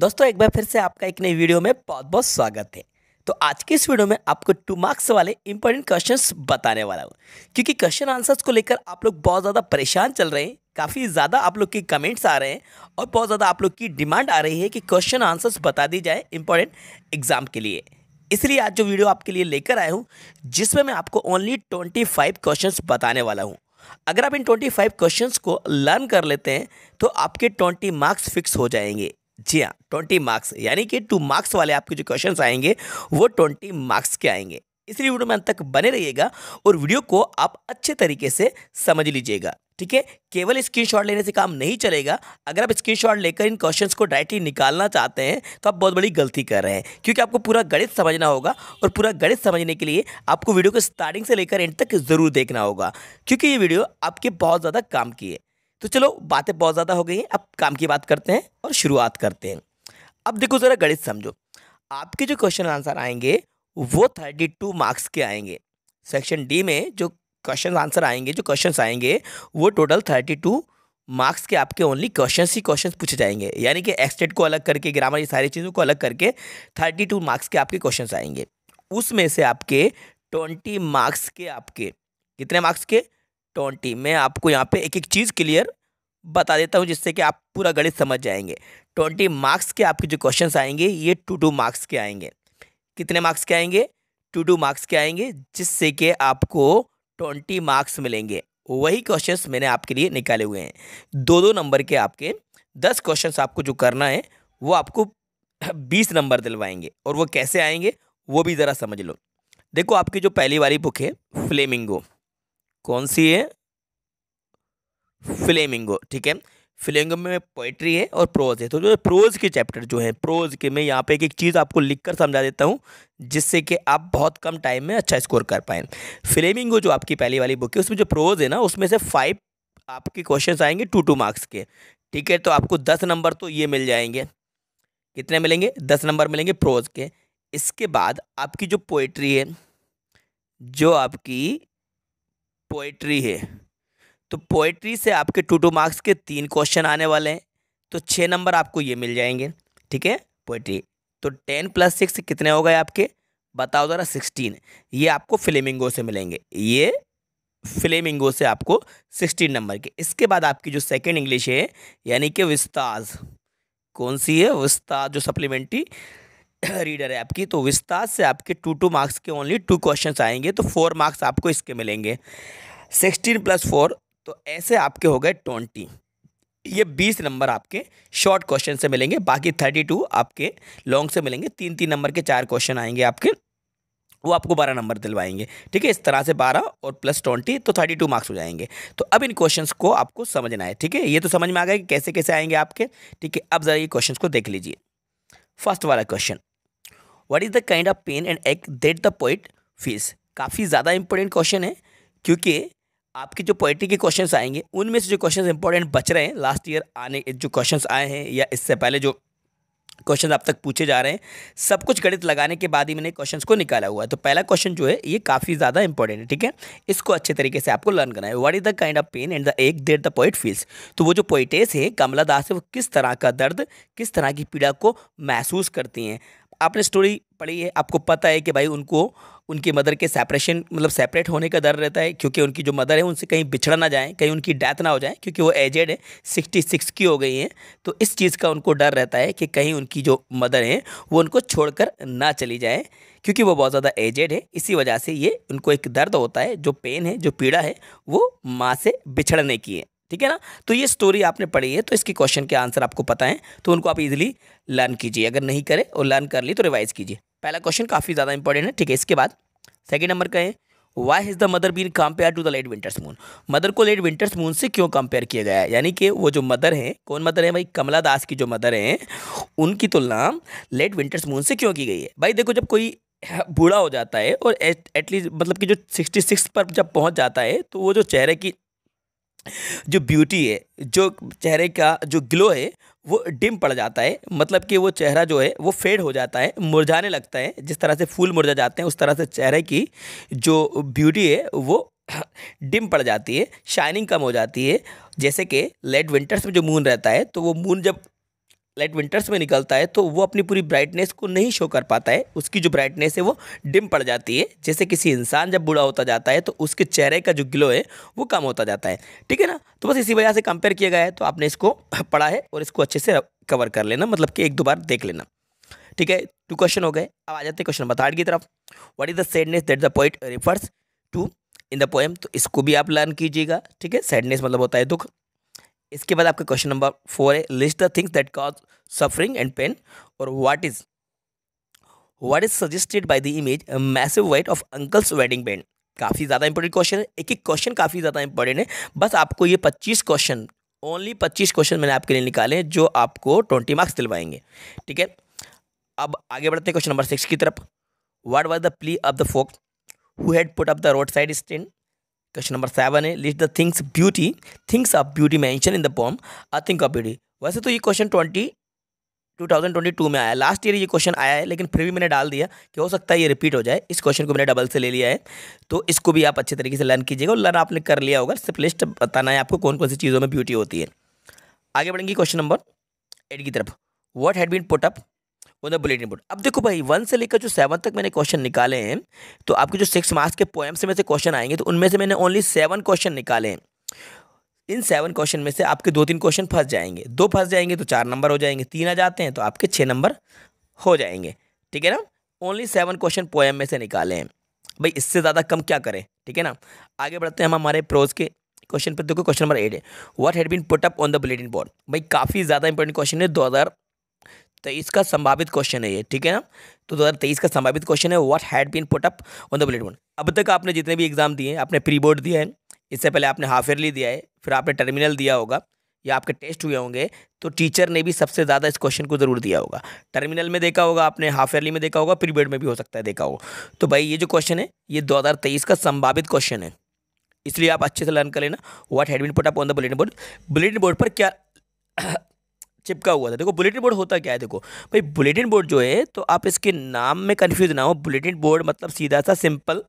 दोस्तों एक बार फिर से आपका एक नई वीडियो में बहुत बहुत स्वागत है तो आज के इस वीडियो में आपको टू मार्क्स वाले इंपॉर्टेंट क्वेश्चंस बताने वाला हूँ क्योंकि क्वेश्चन आंसर्स को लेकर आप लोग बहुत ज़्यादा परेशान चल रहे हैं काफ़ी ज़्यादा आप लोग की कमेंट्स आ रहे हैं और बहुत ज़्यादा आप लोग की डिमांड आ रही है कि क्वेश्चन आंसर्स बता दी जाए इंपॉर्टेंट एग्जाम के लिए इसलिए आज जो वीडियो आपके लिए लेकर आया हूँ जिसमें मैं आपको ओनली ट्वेंटी फाइव क्वेश्चन बताने वाला हूँ अगर आप इन ट्वेंटी फाइव क्वेश्चन को लर्न कर लेते हैं तो आपके ट्वेंटी मार्क्स फिक्स हो जाएंगे जी हाँ ट्वेंटी मार्क्स यानी कि टू मार्क्स वाले आपके जो क्वेश्चन आएंगे वो ट्वेंटी मार्क्स के आएंगे इसलिए वीडियो में अंत तक बने रहिएगा और वीडियो को आप अच्छे तरीके से समझ लीजिएगा ठीक है केवल स्क्रीनशॉट लेने से काम नहीं चलेगा अगर आप स्क्रीनशॉट लेकर इन क्वेश्चंस को डायरेक्टली निकालना चाहते हैं तो आप बहुत बड़ी गलती कर रहे हैं क्योंकि आपको पूरा गणित समझना होगा और पूरा गणित समझने के लिए आपको वीडियो को स्टार्टिंग से लेकर एंड तक ज़रूर देखना होगा क्योंकि ये वीडियो आपके बहुत ज़्यादा काम की है तो चलो बातें बहुत ज़्यादा हो गई हैं अब काम की बात करते हैं और शुरुआत करते हैं अब देखो ज़रा गणित समझो आपके जो क्वेश्चन आंसर आएंगे वो थर्टी टू मार्क्स के आएंगे सेक्शन डी में जो क्वेश्चन आंसर आएंगे जो क्वेश्चन आएंगे वो टोटल थर्टी टू मार्क्स के आपके ओनली क्वेश्चन ही क्वेश्चन पूछे जाएंगे यानी कि एक्सटेट को अलग करके ग्रामर ये सारी चीज़ों को अलग करके थर्टी टू मार्क्स के आपके क्वेश्चन आएंगे उसमें से आपके ट्वेंटी मार्क्स के आपके कितने मार्क्स के ट्वेंटी मैं आपको यहाँ पे एक एक चीज़ क्लियर बता देता हूँ जिससे कि आप पूरा गणित समझ जाएंगे ट्वेंटी मार्क्स के आपके जो क्वेश्चन आएंगे ये टू टू मार्क्स के आएंगे कितने मार्क्स के आएंगे टू टू मार्क्स के आएंगे जिससे कि आपको ट्वेंटी मार्क्स मिलेंगे वही क्वेश्चंस मैंने आपके लिए निकाले हुए हैं दो दो नंबर के आपके दस क्वेश्चंस आपको जो करना है वो आपको बीस नंबर दिलवाएंगे और वो कैसे आएंगे वो भी ज़रा समझ लो देखो आपकी जो पहली वाली बुक है फ्लेमिंगो कौन सी है फ्लेमिंगो ठीक है फिलेंगो में पोइट्री है और प्रोज है तो जो प्रोज के चैप्टर जो है प्रोज के मैं यहाँ पे एक एक चीज़ आपको लिख कर समझा देता हूँ जिससे कि आप बहुत कम टाइम में अच्छा स्कोर कर पाएँ फिलेमिंगो जो आपकी पहली वाली बुक है उसमें जो प्रोज है ना उसमें से फाइव आपके क्वेश्चन आएंगे टू टू मार्क्स के ठीक है तो आपको दस नंबर तो ये मिल जाएंगे कितने मिलेंगे दस नंबर मिलेंगे प्रोज के इसके बाद आपकी जो पोइट्री है जो आपकी पोइट्री है तो पोइट्री से आपके टू टू मार्क्स के तीन क्वेश्चन आने वाले हैं तो छः नंबर आपको ये मिल जाएंगे ठीक है पोइट्री तो टेन प्लस सिक्स कितने हो गए आपके बताओ ज़रा सिक्सटीन ये आपको फ्लेमिंगो से मिलेंगे ये फ्लेमिंगो से आपको सिक्सटीन नंबर के इसके बाद आपकी जो सेकेंड इंग्लिश है यानी कि विस्ताज कौन सी है विस्ताज जो सप्लीमेंट्री रीडर ऐप की तो विस्तार से आपके टू टू मार्क्स के ओनली टू क्वेश्चन आएंगे तो फोर मार्क्स आपको इसके मिलेंगे सिक्सटीन प्लस फोर तो ऐसे आपके हो गए ट्वेंटी ये बीस नंबर आपके शॉर्ट क्वेश्चन से मिलेंगे बाकी थर्टी टू आपके लॉन्ग से मिलेंगे तीन तीन नंबर के चार क्वेश्चन आएंगे आपके वो आपको बारह नंबर दिलवाएंगे ठीक है इस तरह से बारह और प्लस ट्वेंटी तो थर्टी टू मार्क्स हो जाएंगे तो अब इन क्वेश्चन को आपको समझना है ठीक है ये तो समझ में आ गया कि कैसे कैसे आएंगे आपके ठीक है अब ज़रा ये क्वेश्चन को देख लीजिए फर्स्ट वाला question what is the kind of pain and ache that the poet feels काफ़ी ज़्यादा इंपॉर्टेंट क्वेश्चन है क्योंकि आपके जो पोइट्री के क्वेश्चंस आएंगे उनमें से जो क्वेश्चंस इंपॉर्टेंट बच रहे हैं लास्ट ईयर आने जो क्वेश्चंस आए हैं या इससे पहले जो क्वेश्चन आप तक पूछे जा रहे हैं सब कुछ गणित लगाने के बाद ही मैंने क्वेश्चंस को निकाला हुआ है तो पहला क्वेश्चन जो है ये काफ़ी ज़्यादा इंपॉर्टेंट है ठीक है इसको अच्छे तरीके से आपको लर्न करना है what is the kind of pain and the ache there the poet feels तो वो जो पोइटेस है कमला दास है वो किस तरह का दर्द किस तरह की पीड़ा को महसूस करती हैं आपने स्टोरी पढ़ी है आपको पता है कि भाई उनको उनकी मदर के सेपरेशन मतलब सेपरेट होने का डर रहता है क्योंकि उनकी जो मदर है उनसे कहीं बिछड़ा ना जाए कहीं उनकी डेथ ना हो जाए क्योंकि वो एजेड है सिक्सटी सिक्स की हो गई हैं तो इस चीज़ का उनको डर रहता है कि कहीं उनकी जो मदर हैं वो उनको छोड़कर ना चली जाए क्योंकि वो बहुत ज़्यादा एजेड है इसी वजह से ये उनको एक दर्द होता है जो पेन है जो पीड़ा है वो माँ से बिछड़ने की है ठीक है ना तो ये स्टोरी आपने पढ़ी है तो इसके क्वेश्चन के आंसर आपको पता है तो उनको आप इजिली लर्न कीजिए अगर नहीं करे और लर्न कर लिए तो रिवाइज कीजिए पहला क्वेश्चन काफ़ी ज़्यादा इंपॉर्टेंट है ठीक है इसके बाद सेकेंड नंबर का है why is the mother been compare to the late winters moon mother को लेट विंटर्स मून से क्यों कंपेयर किया गया है यानी कि वो जो मदर हैं कौन मदर है भाई कमला दास की जो मदर हैं उनकी तुलना लेट विंटर्स मून से क्यों की गई है भाई देखो जब कोई बूढ़ा हो जाता है और एटलीस्ट मतलब कि जो सिक्सटी सिक्स पर जब पहुंच जाता है तो वो जो चेहरे की जो ब्यूटी है जो चेहरे का जो ग्लो है वो डिम पड़ जाता है मतलब कि वो चेहरा जो है वो फेड हो जाता है मुरझाने लगता है जिस तरह से फूल मुरझा जाते हैं उस तरह से चेहरे की जो ब्यूटी है वो डिम पड़ जाती है शाइनिंग कम हो जाती है जैसे कि लेट विंटर्स में जो मून रहता है तो वो मून जब लाइट विंटर्स में निकलता है तो वो अपनी पूरी ब्राइटनेस को नहीं शो कर पाता है उसकी जो ब्राइटनेस है वो डिम पड़ जाती है जैसे किसी इंसान जब बूढ़ा होता जाता है तो उसके चेहरे का जो ग्लो है वो कम होता जाता है ठीक है ना तो बस इसी वजह से कंपेयर किया गया है तो आपने इसको पढ़ा है और इसको अच्छे से कवर कर लेना मतलब कि एक दो बार देख लेना ठीक है टू क्वेश्चन हो गए अब आ जाते हैं क्वेश्चन बताड़ की तरफ what is the sadness that the poet refers to in the poem तो इसको भी आप लर्न कीजिएगा ठीक है सैडनेस मतलब होता है दुख इसके बाद आपका क्वेश्चन नंबर फोर है list the things that cause suffering and pain और what is what is suggested by the image massive weight of uncle's wedding band काफ़ी ज़्यादा इंपॉर्टेंट क्वेश्चन है एक एक क्वेश्चन काफ़ी ज़्यादा इंपॉर्टेंट है बस आपको ये पच्चीस क्वेश्चन ओनली पच्चीस क्वेश्चन मैंने आपके लिए निकाले हैं जो आपको ट्वेंटी मार्क्स दिलवाएंगे ठीक है अब आगे बढ़ते हैं क्वेश्चन नंबर सिक्स की तरफ what was the plea of the folk who had put up the roadside stand question number seven है list the things beauty things of beauty mention in the poem a thing of beauty वैसे तो ये question twenty 2022 में आया last year ये question आया है लेकिन फिर भी मैंने डाल दिया कि हो सकता है ये रिपीट हो जाए इस क्वेश्चन को मैंने डबल से ले लिया है तो इसको भी आप अच्छे तरीके से लर्न कीजिएगा और लर्न आपने कर लिया होगा सिर्फ लिस्ट बताना है आपको कौन कौन सी चीज़ों में ब्यूटी होती है आगे बढ़ेंगे क्वेश्चन नंबर एट की तरफ what had been put up on the bulletin board अब देखो भाई वन से लेकर जो सेवन तक मैंने क्वेश्चन निकाले हैं तो आपके जो सिक्स मार्क्स के पोएम से में से क्वेश्चन आएंगे तो उनमें से मैंने ओनली सेवन क्वेश्चन निकाले हैं इन सेवन क्वेश्चन में से आपके दो तीन क्वेश्चन फंस जाएंगे दो फंस जाएंगे तो चार नंबर हो जाएंगे तीन आ जाते हैं तो आपके छः नंबर हो जाएंगे ठीक है ना ओनली सेवन क्वेश्चन पोएम में से निकाले हैं भाई इससे ज़्यादा कम क्या करें ठीक है ना आगे बढ़ते हैं हम हमारे प्रोज के क्वेश्चन पर देखो क्वेश्चन नंबर एट है what had been put up on the bulletin board भाई काफ़ी ज़्यादा इंपॉर्टेंट क्वेश्चन है दो हज़ार तो इसका संभावित क्वेश्चन है ये ठीक है ना तो दो हज़ार तेईस का संभावित क्वेश्चन है what had been put up on the bullet board अब तक आपने जितने भी एग्जाम दिए हैं आपने प्री बोर्ड दिया है इससे पहले आपने हाफ ईयरली दिया है फिर आपने टर्मिनल दिया होगा या आपके टेस्ट हुए होंगे तो टीचर ने भी सबसे ज़्यादा इस क्वेश्चन को ज़रूर दिया होगा टर्मिनल में देखा होगा आपने हाफ ईयरली में देखा होगा बोर्ड में भी हो सकता है देखा हो तो भाई ये जो क्वेश्चन है ये 2023 का संभावित क्वेश्चन है इसलिए आप अच्छे से लर्न कर लेना what had been put up on the bulletin board bulletin board पर क्या चिपका हुआ था देखो बुलेटिन बोर्ड होता क्या है देखो भाई बुलेटिन बोर्ड जो है तो आप इसके नाम में कन्फ्यूज ना हो बुलेटिन बोर्ड मतलब सीधा सा सिंपल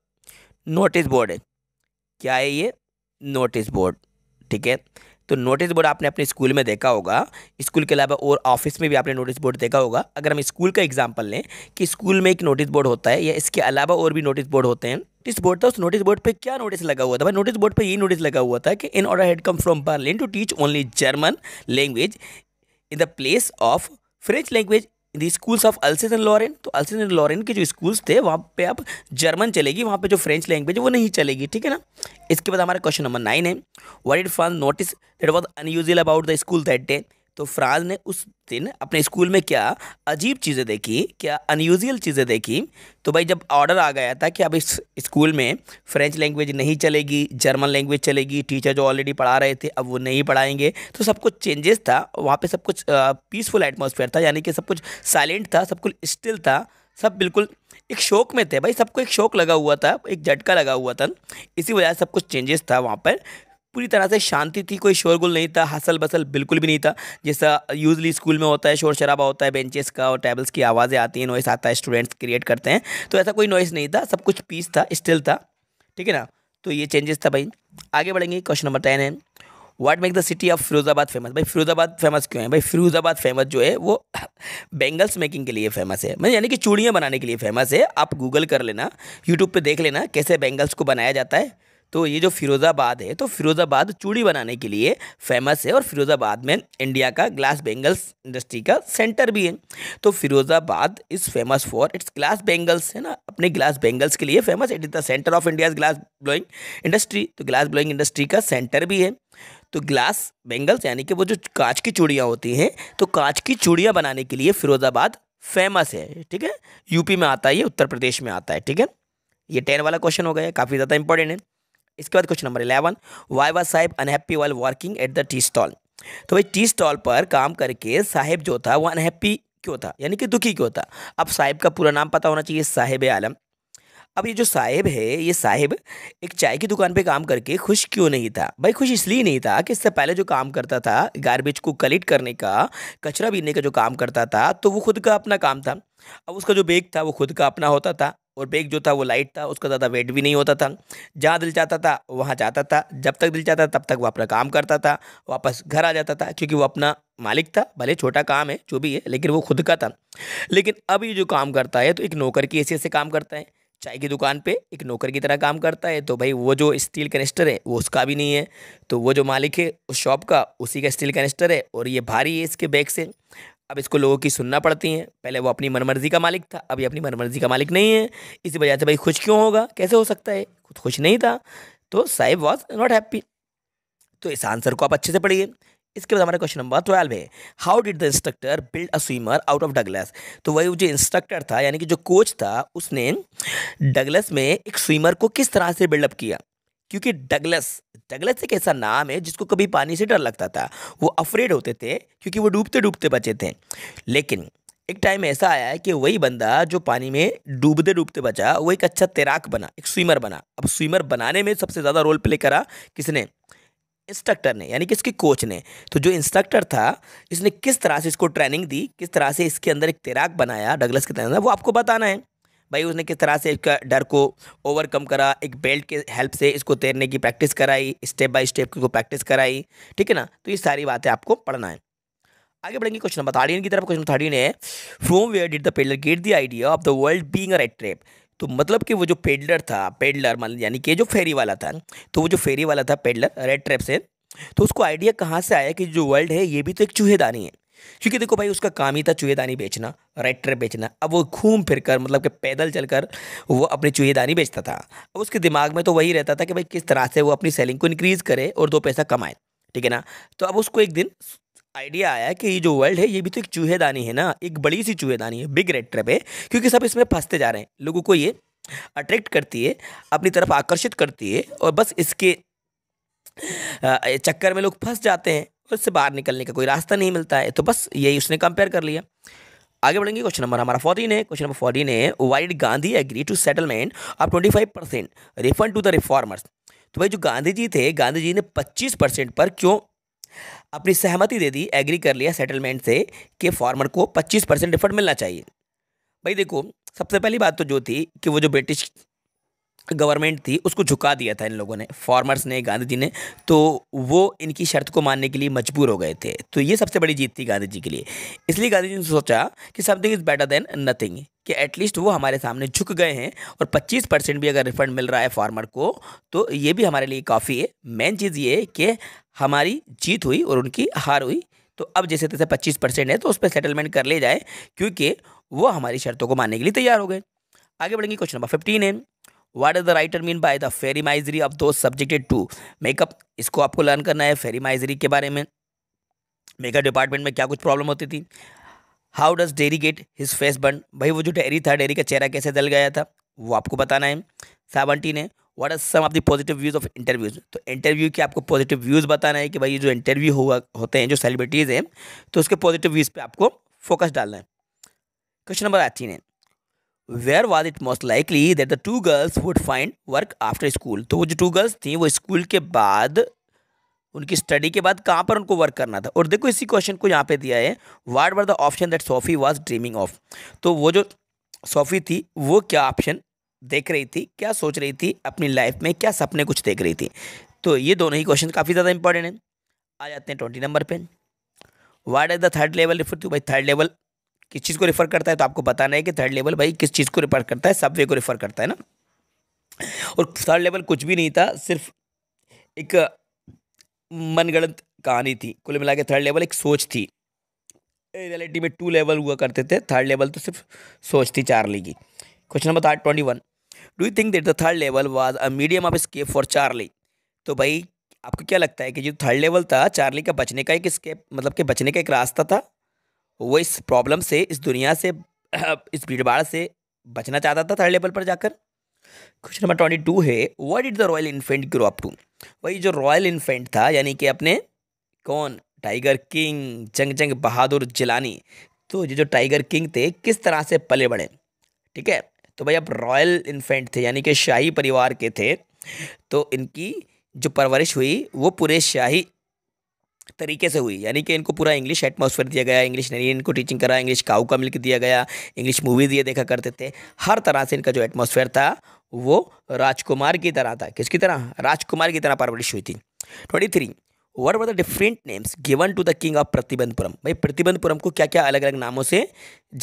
नोटिस बोर्ड है क्या है ये नोटिस बोर्ड ठीक है तो नोटिस बोर्ड आपने अपने स्कूल में देखा होगा स्कूल के अलावा और ऑफिस में भी आपने नोटिस बोर्ड देखा होगा अगर हम स्कूल का एग्जाम्पल लें कि स्कूल में एक नोटिस बोर्ड होता है या इसके अलावा और भी नोटिस बोर्ड होते हैं नोटिस बोर्ड था उस नोटिस बोर्ड पे क्या नोटिस लगा हुआ था भाई नोटिस बोर्ड पर यही नोटिस लगा हुआ था कि an order had come from Berlin to teach only German language in the place of French language in the schools of Alsace and Lorraine तो अल्सेस एंड लॉरेन के जो स्कूल्स थे वहाँ पे अब जर्मन चलेगी वहाँ पे जो फ्रेंच लैंग्वेज है वो नहीं चलेगी ठीक है ना इसके बाद हमारा क्वेश्चन नंबर नाइन है what did Franz notice it was unusual about the school that day तो फ्राज ने उस दिन अपने स्कूल में क्या अजीब चीज़ें देखी क्या अनयूजल चीज़ें देखी तो भाई जब ऑर्डर आ गया था कि अब इस स्कूल में फ्रेंच लैंग्वेज नहीं चलेगी जर्मन लैंग्वेज चलेगी टीचर जो ऑलरेडी पढ़ा रहे थे अब वो नहीं पढ़ाएंगे तो सब कुछ चेंजेस था वहाँ पर सब कुछ पीसफुल एटमोसफेयर था यानी कि सब कुछ साइलेंट था सब कुछ स्टिल था सब बिल्कुल एक शौक में थे भाई सबको एक शौक लगा हुआ था एक झटका लगा हुआ था इसी वजह से सब कुछ चेंजेस था वहाँ पर पूरी तरह से शांति थी कोई शोरगुल नहीं था हसल बसल बिल्कुल भी नहीं था जैसा यूजली स्कूल में होता है शोर शराबा होता है बेंचेस का और टेबल्स की आवाज़ें आती हैं नॉइस आता है स्टूडेंट्स क्रिएट करते हैं तो ऐसा कोई नॉइस नहीं था सब कुछ पीस था स्टिल था ठीक है ना तो ये चेंजेस था भाई आगे बढ़ेंगे क्वेश्चन नंबर टेन है what make the city of Firozabad famous भाई फिरोजाबाद फेमस क्यों है भाई फिरोजाबाद फेमस जो है वो बेंगल्स मेकिंग के लिए फेमस है मैं मतलब यानी कि चूड़ियाँ बनाने के लिए फेमस है आप गूगल कर लेना यूट्यूब पे देख लेना कैसे बेंगल्स को बनाया जाता है तो ये जो फिरोज़ाबाद है तो फिरोज़ाबाद चूड़ी बनाने के लिए फेमस है और फिरोज़ाबाद में इंडिया का ग्लास बेंगल्स इंडस्ट्री का सेंटर भी है तो Firozabad is famous for its glass bangles है ना अपने ग्लास बेंगल्स के लिए famous it is the centre of India's glass blowing industry तो ग्लास ब्लोइंग इंडस्ट्री का सेंटर भी है तो ग्लास बेंगल्स यानी कि वो जो कांच की चूड़ियाँ होती हैं तो कांच की चूड़ियाँ बनाने के लिए फिरोज़ाबाद फेमस है ठीक है यूपी में आता है ये उत्तर प्रदेश में आता है ठीक है ये टेन वाला क्वेश्चन हो गया काफ़ी ज़्यादा इंपॉर्टेंट है इसके बाद question number eleven why was Saheb unhappy while working at the tea stall तो भाई टी स्टॉल पर काम करके साहेब जो था वो अनहैप्पी क्यों था यानी कि दुखी क्यों था अब साहिब का पूरा नाम पता होना चाहिए साहिब आलम अब ये जो साहेब है ये साहिब एक चाय की दुकान पे काम करके खुश क्यों नहीं था भाई खुश इसलिए नहीं था कि इससे पहले जो काम करता था गार्बेज को कलेक्ट करने का कचरा बीनने का जो काम करता था तो वो खुद का अपना काम था अब उसका जो बैग था वो खुद का अपना होता था और बैग जो था वो लाइट था उसका ज़्यादा वेट भी नहीं होता था जहाँ दिल चाहता था वहाँ जाता था जब तक दिल चाहता तब तक वो अपना काम करता था वापस घर आ जाता था क्योंकि वो अपना मालिक था भले छोटा काम है जो भी है लेकिन वो खुद का था लेकिन अब ये जो काम करता है तो एक नौकर की ऐसे ऐसे काम करता है चाय की दुकान पे एक नौकर की तरह काम करता है तो भाई वो जो स्टील कनेस्टर है वो उसका भी नहीं है तो वो जो मालिक है उस शॉप का उसी का स्टील कनेस्टर है और ये भारी है इसके बैग से अब इसको लोगों की सुनना पड़ती हैं पहले वो अपनी मनमर्जी का मालिक था अभी अपनी मनमर्जी का मालिक नहीं है इसी वजह से भाई खुश क्यों होगा कैसे हो सकता है खुद खुश नहीं था तो साहिब वॉज नॉट हैप्पी तो इस आंसर को आप अच्छे से पढ़िए इसके बाद हमारा क्वेश्चन नंबर ट्वेल्व है how did the instructor build a swimmer out of Douglas तो वही जो इंस्ट्रक्टर था यानी कि जो कोच था उसने डगलस में एक स्विमर को किस तरह से बिल्डअप किया क्योंकि डगलस डगलस एक ऐसा नाम है जिसको कभी पानी से डर लगता था वो अफ्रेड होते थे क्योंकि वो डूबते डूबते बचे थे लेकिन एक टाइम ऐसा आया है कि वही बंदा जो पानी में डूबते डूबते बचा वो एक अच्छा तैराक बना एक स्विमर बना अब स्विमर बनाने में सबसे ज़्यादा रोल प्ले करा किसने इंस्ट्रक्टर ने यानी कि इसके कोच ने तो जो इंस्ट्रक्टर था इसने किस तरह से इसको ट्रेनिंग दी किस तरह से इसके अंदर एक तैराक बनाया डगलस के तैराक वो आपको बताना है भाई उसने किस तरह से इसका डर को ओवरकम करा एक बेल्ट के हेल्प से इसको तैरने की प्रैक्टिस कराई स्टेप बाय स्टेप इसको प्रैक्टिस कराई ठीक है ना तो ये सारी बातें आपको पढ़ना है आगे बढ़ेंगे क्वेश्चन नंबर थर्टीन की तरफ क्वेश्चन थर्टीन है from where did the peddler get the idea of the world being a rat trap तो मतलब कि वो जो पेडलर था पेडलर मान यानी कि जो फेरी वाला था तो वो जो फेरी वाला था पेडलर रेड ट्रैप से तो उसको आइडिया कहाँ से आया कि जो वर्ल्ड है ये भी तो एक चूहेदानी है क्योंकि देखो भाई उसका काम ही था चूहेदानी बेचना रेड ट्रैप बेचना अब वो घूम फिर कर मतलब कि पैदल चल कर वो अपनी चूहेदानी बेचता था अब उसके दिमाग में तो वही रहता था कि भाई किस तरह से वो अपनी सेलिंग को इनक्रीज़ करे और दो पैसा कमाए ठीक है ना तो अब उसको एक दिन आइडिया आया कि ये जो वर्ल्ड है ये भी तो एक चूहेदानी है ना एक बड़ी सी चूहेदानी है बिग रेड ट्रैप है क्योंकि सब इसमें फंसते जा रहे हैं लोगों को ये अट्रैक्ट करती है अपनी तरफ आकर्षित करती है और बस इसके चक्कर में लोग फंस जाते हैं उससे बाहर निकलने का कोई रास्ता नहीं मिलता है तो बस यही उसने कंपेयर कर लिया आगे बढ़ेंगे क्वेश्चन नंबर हमारा फोर्टीन है क्वेश्चन नंबर फोर्टीन है why did Gandhi agree to settlement of twenty five percent refund to the reformers तो भाई जो गांधी जी थे गांधी जी ने पच्चीस परसेंट पर क्यों अपनी सहमति दे दी एग्री कर लिया सेटलमेंट से कि फॉर्मर को पच्चीस परसेंट रिफंड मिलना चाहिए भाई देखो सबसे पहली बात तो जो थी कि वो जो ब्रिटिश गवर्नमेंट थी उसको झुका दिया था इन लोगों ने फार्मर्स ने गांधी जी ने तो वो इनकी शर्त को मानने के लिए मजबूर हो गए थे तो ये सबसे बड़ी जीत थी गांधी जी के लिए इसलिए गांधी जी ने सोचा कि something is better than nothing कि एटलीस्ट वो हमारे सामने झुक गए हैं और 25 परसेंट भी अगर रिफंड मिल रहा है फार्मर को तो ये भी हमारे लिए काफ़ी है मेन चीज़ ये है कि हमारी जीत हुई और उनकी हार हुई तो अब जैसे तैसे पच्चीस परसेंट है तो उस पर सेटलमेंट कर ले जाए क्योंकि वो हमारी शर्तों को मानने के लिए तैयार हो गए आगे बढ़ेंगे क्वेश्चन नंबर फिफ्टीन है what is the writer mean by the fiery misery of those subjected to makeup इसको आपको लर्न करना है फेरीमाइजरी के बारे में मेकअप डिपार्टमेंट में क्या कुछ प्रॉब्लम होती थी how does Derry get his face burn भाई वो जो डेरी था डेरी का चेहरा कैसे जल गया था वो आपको बताना है सेवनटीन है what are some of the positive views of interviews तो इंटरव्यू के आपको पॉजिटिव व्यूज़ बताना है कि भाई ये जो इंटरव्यू हुआ होते हैं जो सेलिब्रिटीज़ हैं तो उसके पॉजिटिव व्यूज़ पे आपको फोकस डालना है क्वेश्चन नंबर एटीन है where was it most likely that the two girls would find work after school तो वो जो टू गर्ल्स थी वो स्कूल के बाद उनकी स्टडी के बाद कहाँ पर उनको वर्क करना था और देखो इसी क्वेश्चन को यहाँ पे दिया है what were the options that Sophie was dreaming of तो वो जो सोफी थी वो क्या ऑप्शन देख रही थी क्या सोच रही थी अपनी लाइफ में क्या सपने कुछ देख रही थी तो ये दोनों ही क्वेश्चन काफ़ी ज़्यादा इंपॉर्टेंट हैं आ जाते हैं ट्वेंटी नंबर पे what is the third level refer to भाई थर्ड लेवल किस चीज़ को रेफर करता है तो आपको बताना है कि थर्ड लेवल भाई किस चीज़ को रेफर करता है सबवे को रेफर करता है ना और थर्ड लेवल कुछ भी नहीं था सिर्फ एक मनगणत कहानी थी कुल मिला के थर्ड लेवल एक सोच थी रियलिटी में टू लेवल हुआ करते थे थर्ड लेवल तो सिर्फ सोच थी चार्ली की question number third twenty one do you think that the third level was a medium of escape for Charlie तो भाई आपको क्या लगता है कि जो थर्ड लेवल था चार्ली का बचने का एक स्केप मतलब कि बचने का एक रास्ता था वो इस प्रॉब्लम से इस दुनिया से इस भीड़ भाड़ से बचना चाहता था थर्ड लेवल पर जाकर क्वेश्चन नंबर ट्वेंटी टू है what is the royal infant grow up to वही जो रॉयल इन्फेंट था यानी कि अपने कौन टाइगर किंग जंग जंग बहादुर जिलानी तो ये जो टाइगर किंग थे किस तरह से पले बढ़े ठीक है तो भाई अब रॉयल इन्फेंट थे यानी कि शाही परिवार के थे तो इनकी जो परवरिश हुई वो पूरे शाही तरीके से हुई यानी कि इनको पूरा इंग्लिश एटमॉस्फेयर दिया गया इंग्लिश नहीं इनको टीचिंग करा इंग्लिश काऊ का मिल्क दिया गया इंग्लिश मूवीज दिए देखा करते थे हर तरह से इनका जो एटमॉस्फेयर था वो राजकुमार की तरह था किसकी तरह राजकुमार की तरह परवरिश हुई थी twenty three what were the different names given to the king of Pratibandapuram भाई प्रतिबंधपुरम को क्या क्या अलग अलग नामों से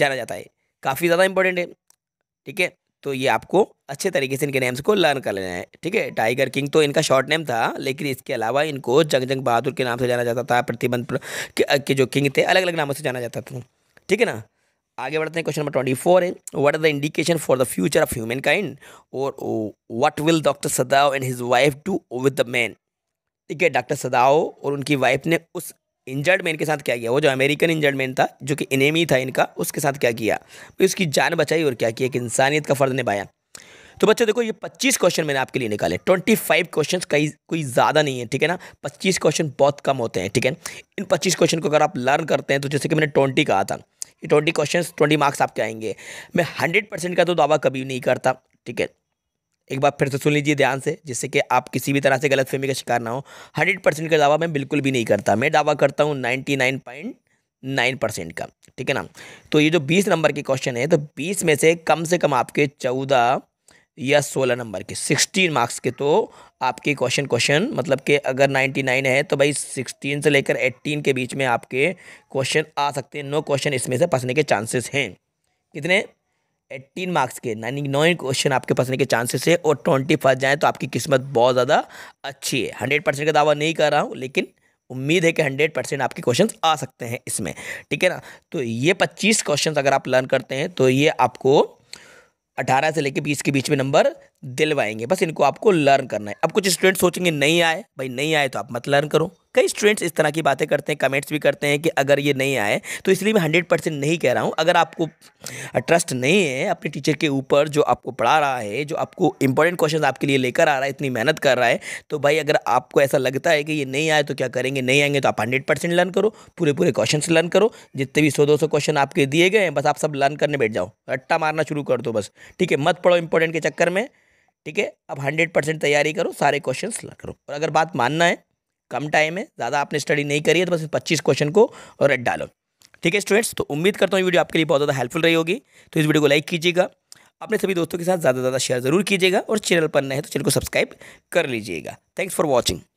जाना जाता है काफ़ी ज़्यादा इंपॉर्टेंट है ठीक है तो ये आपको अच्छे तरीके से इनके नेम्स को लर्न कर लेना है ठीक है टाइगर किंग तो इनका शॉर्ट नेम था लेकिन इसके अलावा इनको जंग जंग बहादुर के नाम से जाना जाता था प्रतिबंध के जो किंग थे अलग अलग नामों से जाना जाता था ठीक है ना आगे बढ़ते हैं क्वेश्चन नंबर ट्वेंटी फोर है what are the indication for the future of humankind और what will doctor Sadao and his wife do with the man ठीक है डॉक्टर सदाओ और उनकी वाइफ ने उस इंजर्ड मैन के साथ क्या किया वो जो अमेरिकन इंजर्ड मैन था जो कि इनेमी था इनका उसके साथ क्या किया भाई उसकी जान बचाई और क्या किया एक इंसानियत का फ़र्ज निभाया तो बच्चों देखो ये 25 क्वेश्चन मैंने आपके लिए निकाले 25 क्वेश्चन कई कोई ज़्यादा नहीं है ठीक है ना 25 क्वेश्चन बहुत कम होते हैं ठीक है इन 25 क्वेश्चन को अगर आप लर्न करते हैं तो जैसे कि मैंने ट्वेंटी कहा था ये ट्वेंटी क्वेश्चन ट्वेंटी मार्क्स आपके आएंगे मैं हंड्रेड परसेंट का तो दावा कभी नहीं करता ठीक है एक बार फिर से सुन लीजिए ध्यान से जिससे कि आप किसी भी तरह से गलत फहमी का शिकार ना हो हंड्रेड परसेंट का दावा मैं बिल्कुल भी नहीं करता मैं दावा करता हूँ ninety nine point nine percent का ठीक है ना तो ये जो बीस नंबर के क्वेश्चन है तो बीस में से कम से कम आपके चौदह या सोलह नंबर के सिक्सटीन मार्क्स के तो आपके क्वेश्चन क्वेश्चन मतलब कि अगर नाइन्टी नाइन है तो भाई सिक्सटीन से लेकर एट्टीन के बीच में आपके क्वेश्चन आ सकते हैं नो क्वेश्चन इसमें से फंसने के चांसेस हैं कितने एट्टीन मार्क्स के नाइन नौ क्वेश्चन आपके फंसने के चांसेस है और ट्वेंटी फंस जाएँ तो आपकी किस्मत बहुत ज़्यादा अच्छी है हंड्रेड परसेंट का दावा नहीं कर रहा हूँ लेकिन उम्मीद है कि हंड्रेड परसेंट आपके क्वेश्चन आ सकते हैं इसमें ठीक है ना तो ये पच्चीस क्वेश्चन अगर आप लर्न करते हैं तो ये आपको अठारह से लेकर बीस के बीच में नंबर दिलवाएंगे बस इनको आपको लर्न करना है अब कुछ स्टूडेंट सोचेंगे नहीं आए भाई नहीं आए तो आप मत लर्न करो कई स्टूडेंट्स इस तरह की बातें करते हैं कमेंट्स भी करते हैं कि अगर ये नहीं आए तो इसलिए मैं हंड्रेड परसेंट नहीं कह रहा हूँ अगर आपको ट्रस्ट नहीं है अपने टीचर के ऊपर जो आपको पढ़ा रहा है जो आपको इंपॉर्टेंट क्वेश्चन आपके लिए लेकर आ रहा है इतनी मेहनत कर रहा है तो भाई अगर आपको ऐसा लगता है कि ये नहीं आए तो क्या करेंगे नहीं आएंगे तो आप हंड्रेड परसेंट लर्न करो पूरे पूरे क्वेश्चन लर्न करो जितने भी सौ दो सौ क्वेश्चन आपके दिए गए हैं बस आप सब लर्न करने बैठ जाओ रट्टा मारना शुरू कर दो बस ठीक है मत पढ़ो इंपॉर्टेंट के चक्कर में ठीक है अब हंड्रेड परसेंट तैयारी करो सारे क्वेश्चन करो और अगर बात मानना है कम टाइम है ज़्यादा आपने स्टडी नहीं करी है तो बस पच्चीस क्वेश्चन को और रेड डालो ठीक है स्टूडेंट्स तो उम्मीद करता हूँ वीडियो आपके लिए बहुत ज़्यादा हेल्पफुल रही होगी तो इस वीडियो को लाइक कीजिएगा अपने सभी दोस्तों के साथ ज़्यादा से ज़्यादा शेयर ज़रूर कीजिएगा और चैनल पर नए हैं तो चैनल को सब्सक्राइब कर लीजिएगा थैंक्स फॉर वॉचिंग